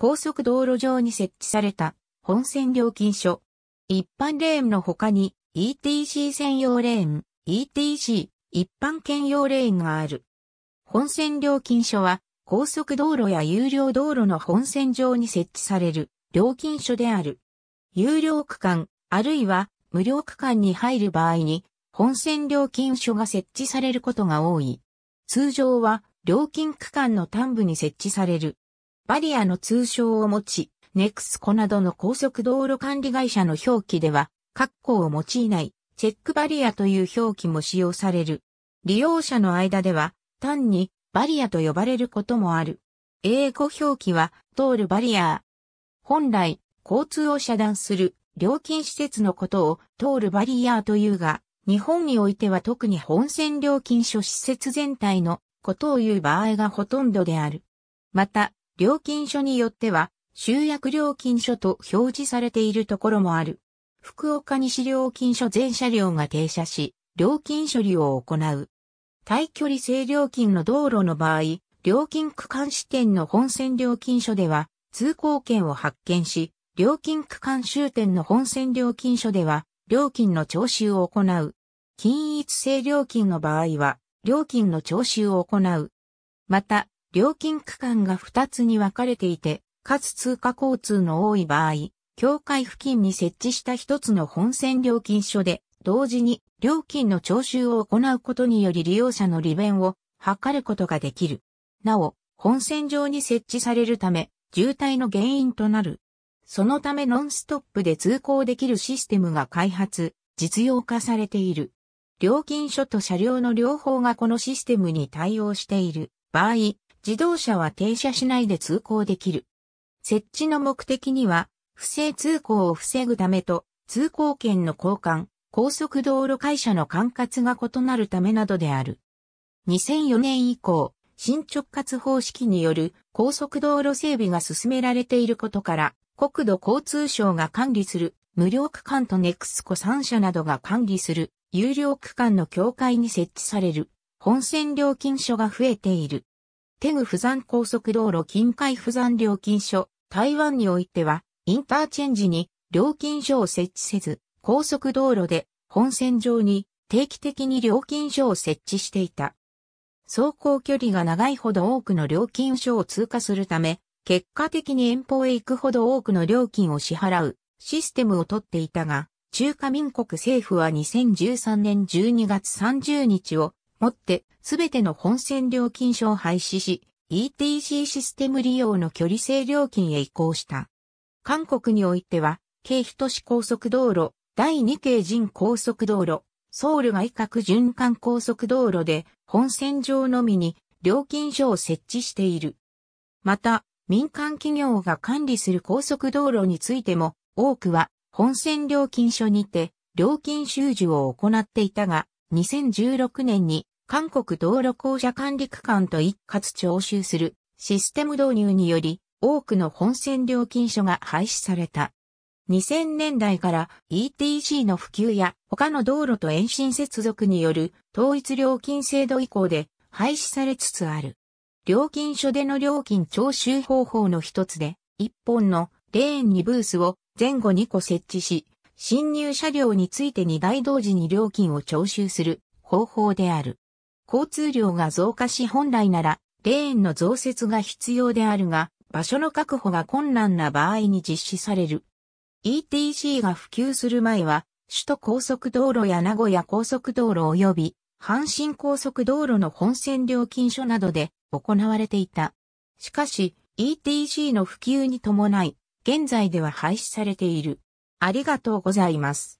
高速道路上に設置された本線料金所。一般レーンの他に ETC 専用レーン、ETC、一般兼用レーンがある。本線料金所は高速道路や有料道路の本線上に設置される料金所である。有料区間、あるいは無料区間に入る場合に本線料金所が設置されることが多い。通常は料金区間の端部に設置されるバリアの通称を持ち、ネクスコなどの高速道路管理会社の表記では、括弧を用いない、チェックバリアという表記も使用される。利用者の間では、単にバリアと呼ばれることもある。英語表記は、通るバリア本来、交通を遮断する料金施設のことを通るバリアーというが、日本においては特に本線料金所施設全体のことを言う場合がほとんどである。また、料金所によっては、集約料金所と表示されているところもある。福岡西料金所全車両が停車し、料金処理を行う。対距離制料金の道路の場合、料金区間支店の本線料金所では、通行券を発券し、料金区間終点の本線料金所では、料金の徴収を行う。均一制料金の場合は、料金の徴収を行う。また、料金区間が2つに分かれていて、かつ通過交通の多い場合、境界付近に設置した一つの本線料金所で、同時に料金の徴収を行うことにより利用者の利便を図ることができる。なお、本線上に設置されるため、渋滞の原因となる。そのためノンストップで通行できるシステムが開発、実用化されている。料金所と車両の両方がこのシステムに対応している場合、自動車は停車しないで通行できる。設置の目的には、不正通行を防ぐためと、通行券の交換、高速道路会社の管轄が異なるためなどである。2004年以降、新直轄方式による高速道路整備が進められていることから、国土交通省が管理する無料区間とネクスコ3社などが管理する有料区間の境界に設置される本線料金所が増えている。テグ釜山高速道路近海釜山料金所、台湾においては、インターチェンジに料金所を設置せず、高速道路で本線上に定期的に料金所を設置していた。走行距離が長いほど多くの料金所を通過するため、結果的に遠方へ行くほど多くの料金を支払うシステムをとっていたが、中華民国政府は2013年12月30日をもってすべての本線料金所を廃止し、ETC システム利用の距離制料金へ移行した。韓国においては、京都市高速道路、第2京人高速道路、ソウル外郭循環高速道路で本線上のみに料金所を設置している。また、民間企業が管理する高速道路についても、多くは本線料金所にて料金収受を行っていたが、2016年に韓国道路公社管理区間と一括徴収するシステム導入により多くの本線料金所が廃止された。2000年代から ETC の普及や他の道路と延伸接続による統一料金制度以降で廃止されつつある。料金所での料金徴収方法の一つで、一本のレーンにブースを前後2個設置し、侵入車両について2台同時に料金を徴収する方法である。交通量が増加し本来なら、レーンの増設が必要であるが、場所の確保が困難な場合に実施される。ETC が普及する前は、首都高速道路や名古屋高速道路及び、阪神高速道路の本線料金所などで行われていた。しかし、ETC の普及に伴い、現在では廃止されている。ありがとうございます。